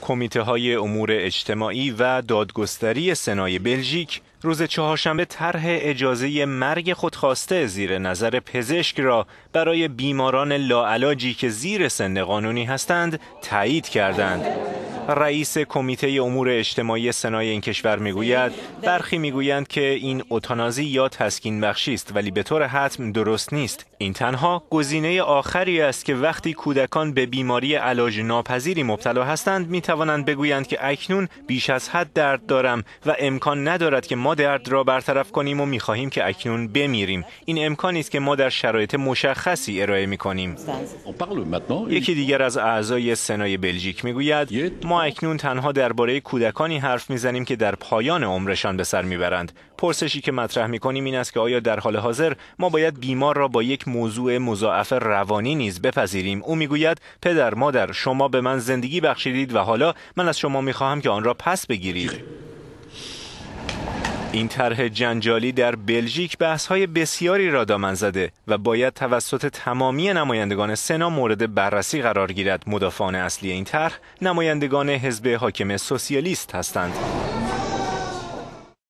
کمیته های امور اجتماعی و دادگستری سنای بلژیک روز چهارشنبه طرح اجازه مرگ خودخواسته زیر نظر پزشک را برای بیماران لاعلاجی که زیر سن قانونی هستند تایید کردند. رئیس کمیته امور اجتماعی سنای این کشور میگوید برخی میگویند که این اتانازی یا تسکین بخشی است ولی به طور حتم درست نیست این تنها گزینه آخری است که وقتی کودکان به بیماری علاج ناپذیری مبتلا هستند می توانند بگویند که اکنون بیش از حد درد دارم و امکان ندارد که ما درد را برطرف کنیم و میخواهیم که اکنون بمیریم این امکانی است که ما در شرایط مشخصی ارائه می یکی دیگر از اعضای سنای بلژیک میگوید ما ما اکنون تنها درباره کودکانی حرف میزنیم که در پایان عمرشان به سر میبرند پرسشی که مطرح میکنیم این است که آیا در حال حاضر ما باید بیمار را با یک موضوع مضاعف روانی نیز بپذیریم او میگوید پدر مادر شما به من زندگی بخشیدید و حالا من از شما میخواهم که آن را پس بگیرید این طرح جنجالی در بلژیک بحث های بسیاری را دامن زده و باید توسط تمامی نمایندگان سنا مورد بررسی قرار گیرد مدافعان اصلی این طرح نمایندگان حزب حاکم سوسیالیست هستند